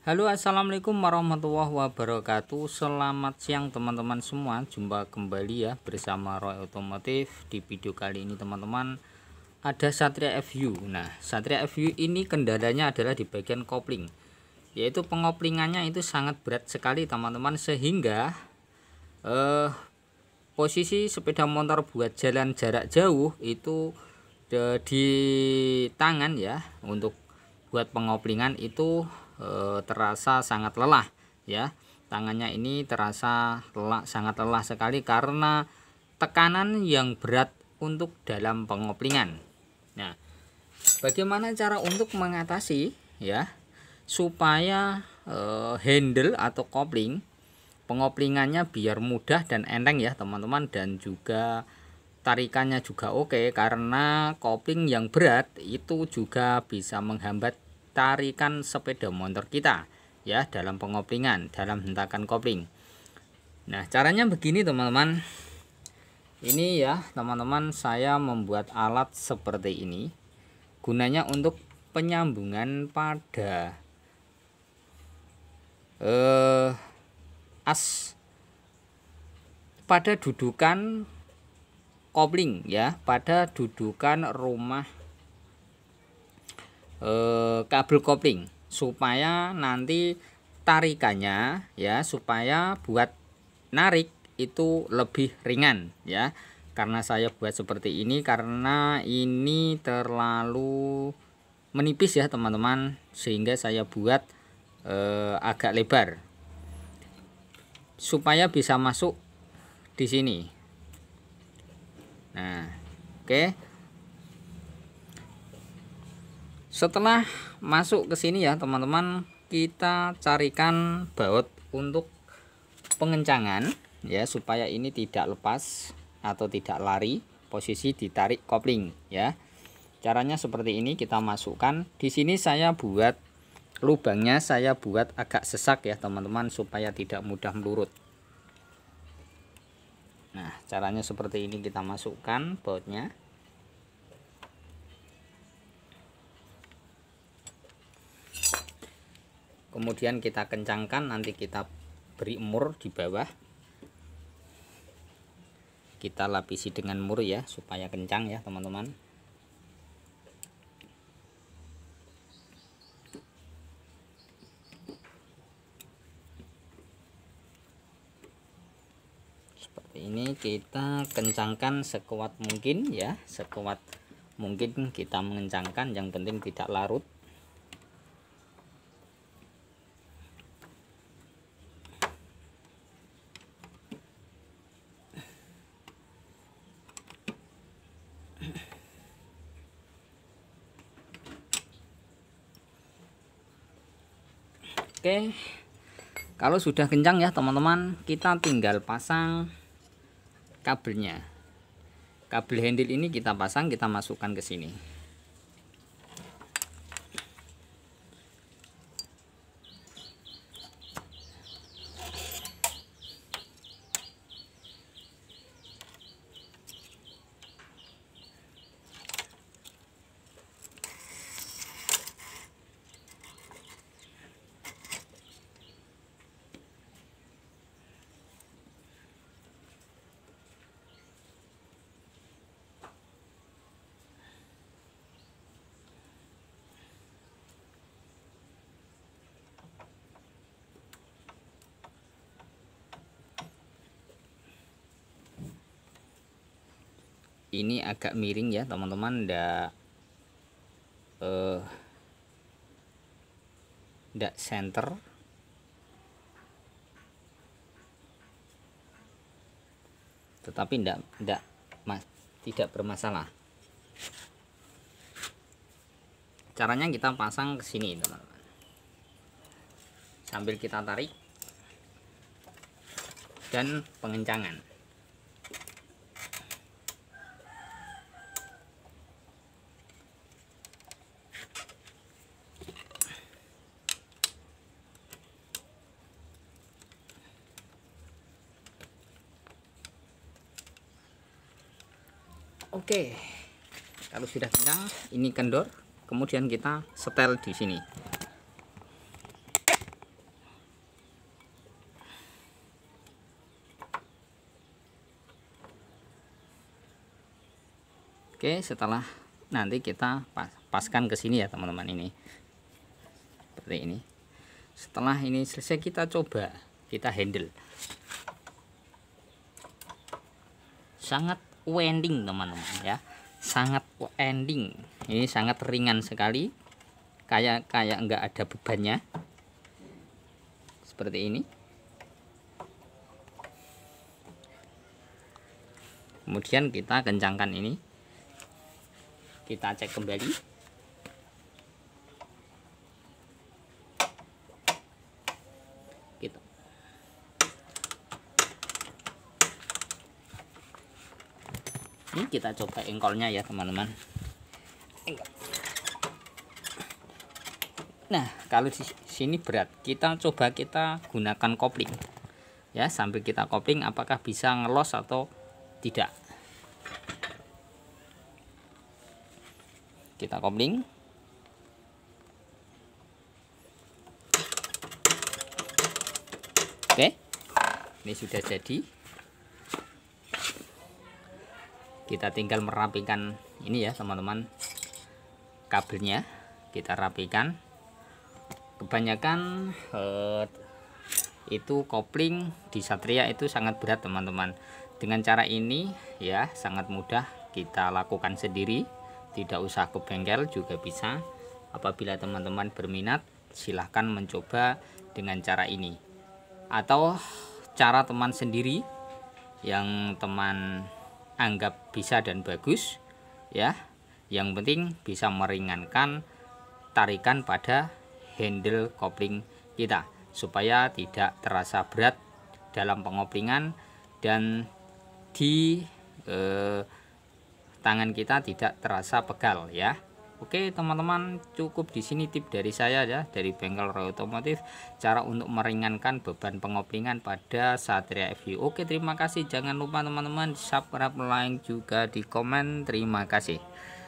Halo assalamualaikum warahmatullahi wabarakatuh Selamat siang teman-teman semua Jumpa kembali ya bersama Roy Otomotif Di video kali ini teman-teman Ada Satria FU Nah Satria FU ini kendalanya adalah di bagian kopling Yaitu pengoplingannya itu sangat berat sekali teman-teman Sehingga eh, Posisi sepeda motor buat jalan jarak jauh Itu eh, di tangan ya Untuk buat pengoplingan itu Eh, terasa sangat lelah ya tangannya ini terasa lelah, sangat lelah sekali karena tekanan yang berat untuk dalam pengoplingan nah bagaimana cara untuk mengatasi ya supaya e, handle atau kopling pengoplingannya biar mudah dan enteng ya teman-teman dan juga tarikannya juga oke karena kopling yang berat itu juga bisa menghambat tarikan sepeda motor kita ya dalam pengoplingan dalam hentakan kopling nah caranya begini teman-teman ini ya teman-teman saya membuat alat seperti ini gunanya untuk penyambungan pada eh, as pada dudukan kopling ya pada dudukan rumah eh, kabel kopling supaya nanti tarikannya ya supaya buat narik itu lebih ringan ya karena saya buat seperti ini karena ini terlalu menipis ya teman-teman sehingga saya buat eh, agak lebar supaya bisa masuk di sini nah oke okay setelah masuk ke sini ya teman-teman kita carikan baut untuk pengencangan ya supaya ini tidak lepas atau tidak lari posisi ditarik kopling ya caranya seperti ini kita masukkan di sini saya buat lubangnya saya buat agak sesak ya teman-teman supaya tidak mudah melurut nah caranya seperti ini kita masukkan bautnya kemudian kita kencangkan nanti kita beri mur di bawah kita lapisi dengan mur ya supaya kencang ya teman-teman seperti ini kita kencangkan sekuat mungkin ya sekuat mungkin kita mengencangkan yang penting tidak larut Oke kalau sudah kencang ya teman-teman kita tinggal pasang kabelnya kabel handle ini kita pasang kita masukkan ke sini ini agak miring ya teman-teman ndak eh, ndak center tetapi ndak ndak tidak bermasalah caranya kita pasang ke sini teman-teman sambil kita tarik dan pengencangan Oke, kalau sudah kencang, ini kendor. Kemudian kita setel di sini. Oke, setelah nanti kita pas paskan ke sini ya teman-teman ini. Seperti ini. Setelah ini selesai kita coba kita handle. Sangat Wending, teman-teman ya sangat wending. ini sangat ringan sekali kayak kayak nggak ada bebannya seperti ini kemudian kita kencangkan ini kita cek kembali ini kita coba engkolnya ya teman-teman nah kalau di sini berat kita coba kita gunakan kopling ya sambil kita kopling apakah bisa ngelos atau tidak kita kopling oke ini sudah jadi kita tinggal merapikan ini ya teman-teman kabelnya kita rapikan kebanyakan eh, itu kopling di satria itu sangat berat teman-teman dengan cara ini ya sangat mudah kita lakukan sendiri tidak usah ke bengkel juga bisa apabila teman-teman berminat silahkan mencoba dengan cara ini atau cara teman sendiri yang teman anggap bisa dan bagus ya yang penting bisa meringankan tarikan pada handle kopling kita supaya tidak terasa berat dalam pengoplingan dan di eh, tangan kita tidak terasa pegal ya Oke teman-teman cukup di sini tip dari saya ya dari bengkel Roy Otomotif cara untuk meringankan beban pengoplingan pada Satria FU. Oke terima kasih jangan lupa teman-teman subscribe like juga di komen terima kasih.